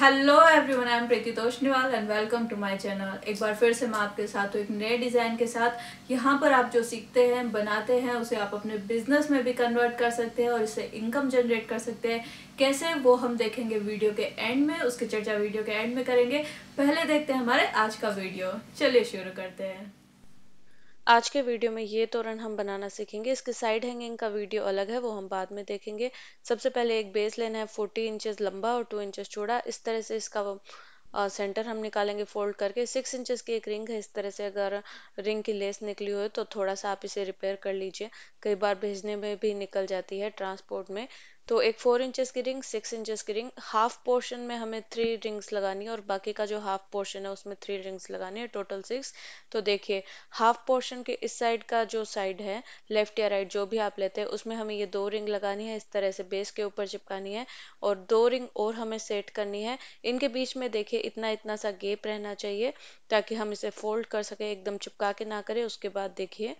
hello everyone I am Preeti Toshniwal and welcome to my channel एक बार फिर से मैं आपके साथ हूँ एक नए डिज़ाइन के साथ यहाँ पर आप जो सीखते हैं बनाते हैं उसे आप अपने बिजनेस में भी कन्वर्ट कर सकते हैं और इससे इनकम जनरेट कर सकते हैं कैसे वो हम देखेंगे वीडियो के एंड में उसकी चर्चा वीडियो के एंड में करेंगे पहले देखते हैं हमारे आज का वीडियो चलिए शुरू करते हैं आज के वीडियो में ये तोरण हम बनाना सीखेंगे इसके साइड हैंगिंग का वीडियो अलग है वो हम बाद में देखेंगे सबसे पहले एक बेस लेना है फोर्टी इंचेस लंबा और टू इंचेस चौड़ा इस तरह से इसका आ, सेंटर हम निकालेंगे फोल्ड करके सिक्स इंचेस की एक रिंग है इस तरह से अगर रिंग की लेस निकली हो तो थोड़ा सा आप इसे रिपेयर कर लीजिए कई बार भेजने में भी निकल जाती है ट्रांसपोर्ट में तो एक फोर इंचेस की रिंग सिक्स इंचेस की रिंग हाफ पोर्शन में हमें थ्री रिंग्स लगानी है और बाकी का जो हाफ पोर्शन है उसमें थ्री रिंग्स लगानी है टोटल सिक्स तो देखिए हाफ पोर्शन के इस साइड का जो साइड है लेफ्ट या राइट जो भी आप लेते हैं उसमें हमें ये दो रिंग लगानी है इस तरह से बेस के ऊपर चिपकानी है और दो रिंग और हमें सेट करनी है इनके बीच में देखिए इतना इतना सा गेप रहना चाहिए ताकि हम इसे फोल्ड कर सकें एकदम चिपका के ना करें उसके बाद देखिए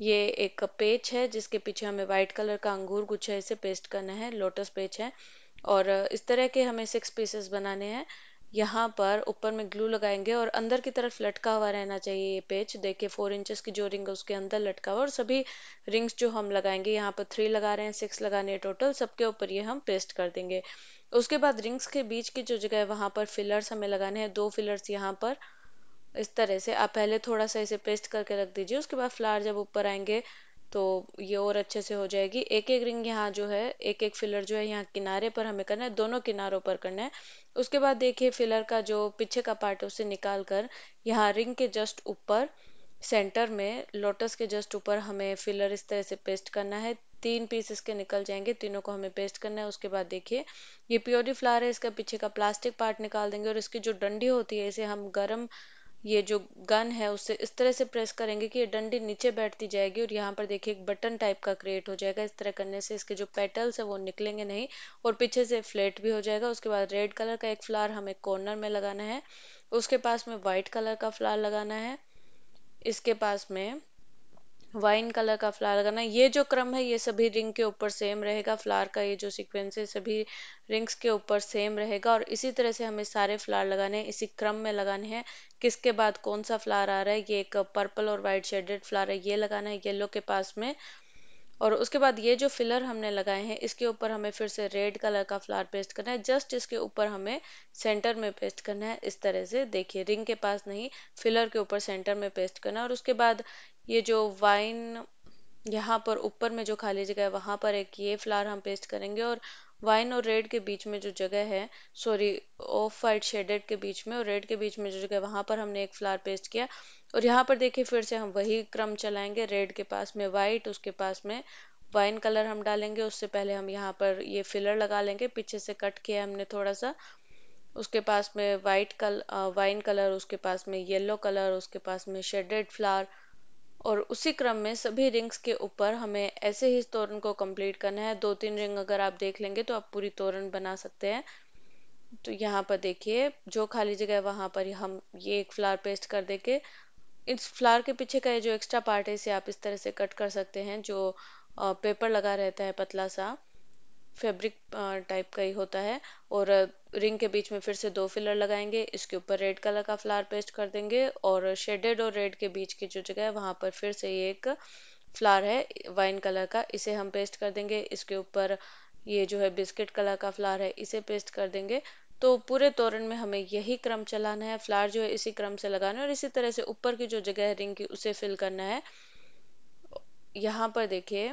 ये एक पेज है जिसके पीछे हमें व्हाइट कलर का अंगूर गुच्छे इसे पेस्ट करना है लोटस पेज है और इस तरह के हमें सिक्स पीसेस बनाने हैं यहाँ पर ऊपर में ग्लू लगाएंगे और अंदर की तरफ लटका हुआ रहना चाहिए ये पेज देखिए फोर इंचेस की जो रिंग है उसके अंदर लटका हुआ और सभी रिंग्स जो हम लगाएंगे यहाँ पर थ्री लगा रहे हैं सिक्स लगाने हैं टोटल सबके ऊपर ये हम पेस्ट कर देंगे उसके बाद रिंग्स के बीच की जो जगह है वहाँ पर फिलर्स हमें लगाने हैं दो फिलर्स यहाँ पर इस तरह से आप पहले थोड़ा सा इसे पेस्ट करके रख दीजिए उसके बाद फ्लावर जब ऊपर आएंगे तो ये और अच्छे से हो जाएगी एक एक रिंग यहाँ जो है एक एक फिलर जो है यहाँ किनारे पर हमें करना है दोनों किनारों पर करना है उसके बाद देखिए फिलर का जो पीछे का पार्ट है उसे निकाल कर यहाँ रिंग के जस्ट ऊपर सेंटर में लोटस के जस्ट ऊपर हमें फिलर इस तरह से पेस्ट करना है तीन पीस इसके निकल जाएंगे तीनों को हमें पेस्ट करना है उसके बाद देखिए ये प्योरी फ्लावर है इसका पीछे का प्लास्टिक पार्ट निकाल देंगे और इसकी जो डंडी होती है इसे हम गर्म ये जो गन है उसे इस तरह से प्रेस करेंगे कि ये डंडी नीचे बैठती जाएगी और यहाँ पर देखिए एक बटन टाइप का क्रिएट हो जाएगा इस तरह करने से इसके जो पेटल्स है वो निकलेंगे नहीं और पीछे से फ्लेट भी हो जाएगा उसके बाद रेड कलर का एक फ्लावर हमें कॉर्नर में लगाना है उसके पास में व्हाइट कलर का फ्लावर लगाना है इसके पास में वाइन कलर का फ्लावर लगाना ये जो क्रम है ये सभी रिंग के ऊपर सेम रहेगा फ्लावर का ये जो सीक्वेंस है सभी रिंग्स के ऊपर सेम रहेगा और इसी तरह से हमें सारे फ्लावर लगाने हैं इसी क्रम में लगाने हैं किसके बाद कौन सा फ्लावर आ रहा है ये एक पर्पल और वाइट शेडेड फ्लावर है ये लगाना है येलो के पास में और उसके बाद ये जो फिलर हमने लगाए हैं इसके ऊपर हमें फिर से रेड कलर का फ्लावर पेस्ट करना है जस्ट इसके ऊपर हमें सेंटर में पेस्ट करना है इस तरह से देखिए रिंग के पास नहीं फिलर के ऊपर सेंटर में पेस्ट करना है और उसके बाद ये जो वाइन यहाँ पर ऊपर में जो खाली जगह है वहाँ पर एक ये फ्लावर हम पेस्ट करेंगे और वाइन और रेड के बीच में जो जगह है सॉरी ऑफ वाइट शेडेड के बीच में और रेड के बीच में जो जगह वहाँ पर हमने एक फ्लावर पेस्ट किया और यहाँ पर देखिए फिर से हम वही क्रम चलाएंगे रेड के पास में वाइट उसके पास में वाइन कलर हम डालेंगे उससे पहले हम यहाँ पर ये फिलर लगा लेंगे पीछे से कट किया हमने थोड़ा सा उसके पास में वाइट कल वाइन कलर उसके पास में येलो कलर उसके पास में शेडेड फ्लावर और उसी क्रम में सभी रिंग्स के ऊपर हमें ऐसे ही इस तोरण को कंप्लीट करना है दो तीन रिंग अगर आप देख लेंगे तो आप पूरी तोरण बना सकते हैं तो यहाँ पर देखिए जो खाली जगह है वहाँ पर हम ये एक फ्लावर पेस्ट कर देंगे इस फ्लावर के पीछे का ये जो एक्स्ट्रा पार्ट है इसे आप इस तरह से कट कर सकते हैं जो पेपर लगा रहता है पतला सा फैब्रिक टाइप का ही होता है और रिंग के बीच में फिर से दो फिलर लगाएंगे इसके ऊपर रेड कलर का फ्लावर पेस्ट कर देंगे और शेडेड और रेड के बीच की जो जगह है वहाँ पर फिर से ये एक फ्लावर है वाइन कलर का इसे हम पेस्ट कर देंगे इसके ऊपर ये जो है बिस्किट कलर का फ्लावर है इसे पेस्ट कर देंगे तो पूरे तोरण में हमें यही क्रम चलाना है फ्लावर जो है इसी क्रम से लगाना है और इसी तरह से ऊपर की जो जगह है रिंग की उसे फिल करना है यहाँ पर देखिए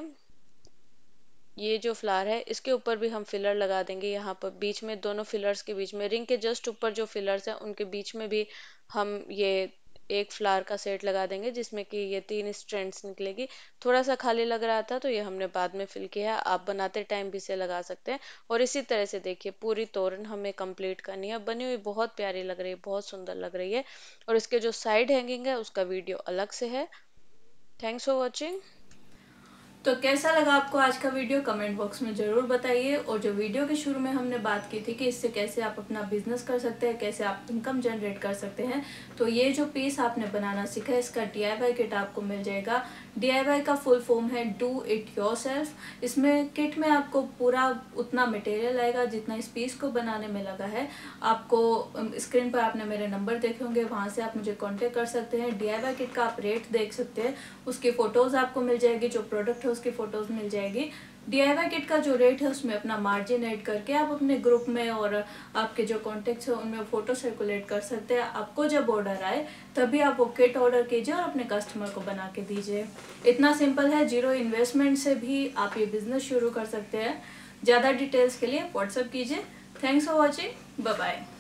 ये जो फ्लावर है इसके ऊपर भी हम फिलर लगा देंगे यहाँ पर बीच में दोनों फिलर्स के बीच में रिंग के जस्ट ऊपर जो फिलर्स हैं उनके बीच में भी हम ये एक फ्लावर का सेट लगा देंगे जिसमें कि ये तीन स्ट्रेंड्स निकलेगी थोड़ा सा खाली लग रहा था तो ये हमने बाद में फिल किया है आप बनाते टाइम भी इसे लगा सकते हैं और इसी तरह से देखिए पूरी तोरण हमें कंप्लीट करनी है बनी हुई बहुत प्यारी लग रही है बहुत सुंदर लग रही है और इसके जो साइड हैंगिंग है उसका वीडियो अलग से है थैंक्स फॉर वॉचिंग तो कैसा लगा आपको आज का वीडियो कमेंट बॉक्स में ज़रूर बताइए और जो वीडियो के शुरू में हमने बात की थी कि इससे कैसे आप अपना बिजनेस कर सकते हैं कैसे आप इनकम जनरेट कर सकते हैं तो ये जो पीस आपने बनाना सीखा है इसका डीआईवाई किट आपको मिल जाएगा डीआईवाई का फुल फॉर्म है डू इट योर इसमें किट में आपको पूरा उतना मटेरियल आएगा जितना इस पीस को बनाने में लगा है आपको स्क्रीन पर आपने मेरे नंबर देखे होंगे वहाँ से आप मुझे कॉन्टेक्ट कर सकते हैं डी किट का आप रेट देख सकते हैं उसकी फ़ोटोज़ आपको मिल जाएगी जो प्रोडक्ट हो उसकी फ़ोटोज़ मिल जाएगी डीआईवाई किट का जो रेट है उसमें अपना मार्जिन ऐड करके आप अपने ग्रुप में और आपके जो कॉन्टेक्ट्स हैं उनमें फ़ोटो सर्कुलेट कर सकते हैं आपको जब ऑर्डर आए तभी आप वो किट ऑर्डर कीजिए और अपने कस्टमर को बना के दीजिए इतना सिंपल है जीरो इन्वेस्टमेंट से भी आप ये बिज़नेस शुरू कर सकते हैं ज़्यादा डिटेल्स के लिए व्हाट्सअप कीजिए थैंक्स फॉर वॉचिंग बाय